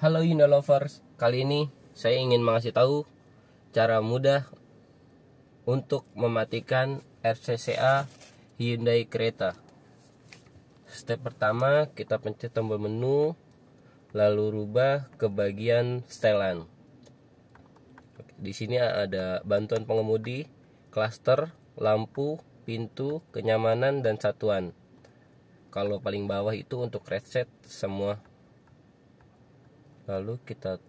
Halo Yuna Lovers, kali ini saya ingin mengasih tahu cara mudah untuk mematikan RCCA Hyundai Creta. Step pertama, kita pencet tombol menu, lalu rubah ke bagian setelan. Di sini ada bantuan pengemudi, cluster, lampu, pintu, kenyamanan, dan satuan. Kalau paling bawah itu untuk reset semua lalu kita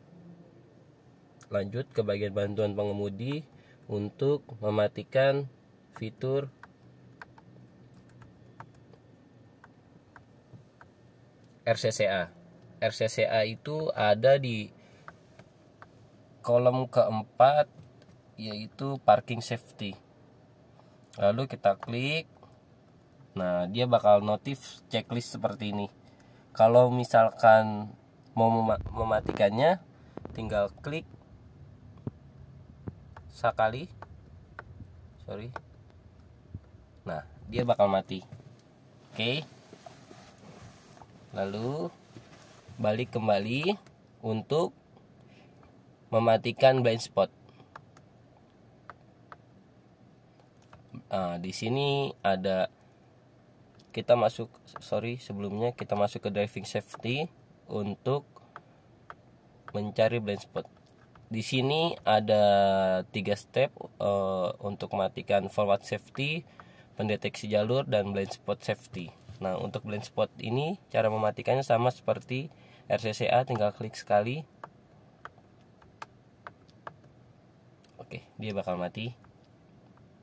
lanjut ke bagian bantuan pengemudi untuk mematikan fitur RCCA. RCCA itu ada di kolom keempat yaitu parking safety. Lalu kita klik. Nah, dia bakal notif checklist seperti ini. Kalau misalkan mau mem mematikannya tinggal klik sekali sorry nah dia bakal mati oke okay. lalu balik kembali untuk mematikan blind spot nah, di sini ada kita masuk sorry sebelumnya kita masuk ke driving safety untuk mencari blind spot. Di sini ada tiga step uh, untuk mematikan forward safety, pendeteksi jalur dan blind spot safety. Nah, untuk blind spot ini cara mematikannya sama seperti RCCA tinggal klik sekali. Oke, dia bakal mati.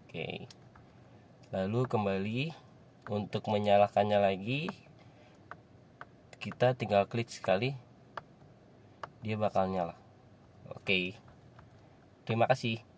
Oke. Lalu kembali untuk menyalakannya lagi kita tinggal klik sekali dia bakal nyala oke terima kasih